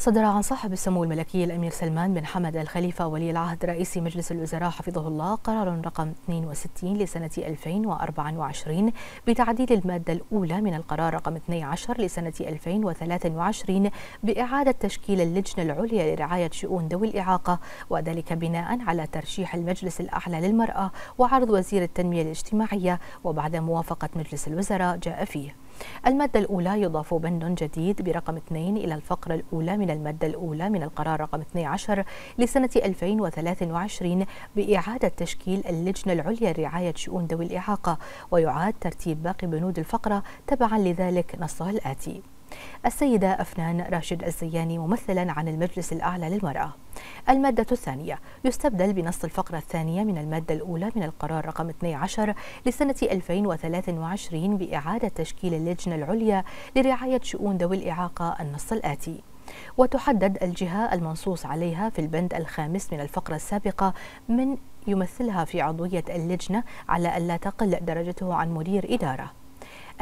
صدر عن صاحب السمو الملكي الأمير سلمان بن حمد الخليفة ولي العهد رئيس مجلس الوزراء حفظه الله قرار رقم 62 لسنة 2024 بتعديل المادة الأولى من القرار رقم 12 لسنة 2023 بإعادة تشكيل اللجنة العليا لرعاية شؤون ذوي الإعاقة وذلك بناء على ترشيح المجلس الأعلى للمرأة وعرض وزير التنمية الاجتماعية وبعد موافقة مجلس الوزراء جاء فيه المادة الأولى يضاف بند جديد برقم 2 إلى الفقرة الأولى من المادة الأولى من القرار رقم 12 لسنة 2023 بإعادة تشكيل اللجنة العليا لرعاية شؤون ذوي الإعاقة ويعاد ترتيب باقي بنود الفقرة تبعا لذلك نصها الآتي السيدة أفنان راشد الزياني ممثلا عن المجلس الأعلى للمرأة المادة الثانية يستبدل بنص الفقرة الثانية من المادة الأولى من القرار رقم 12 لسنة 2023 بإعادة تشكيل اللجنة العليا لرعاية شؤون ذوي الإعاقة النص الآتي وتحدد الجهة المنصوص عليها في البند الخامس من الفقرة السابقة من يمثلها في عضوية اللجنة على ألا تقل درجته عن مدير إدارة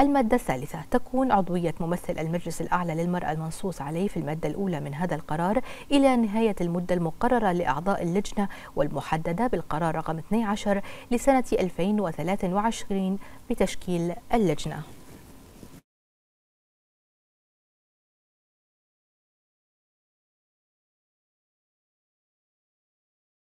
المادة الثالثة تكون عضوية ممثل المجلس الأعلى للمرأة المنصوص عليه في المادة الأولى من هذا القرار إلى نهاية المدة المقررة لأعضاء اللجنة والمحددة بالقرار رقم 12 لسنة 2023 بتشكيل اللجنة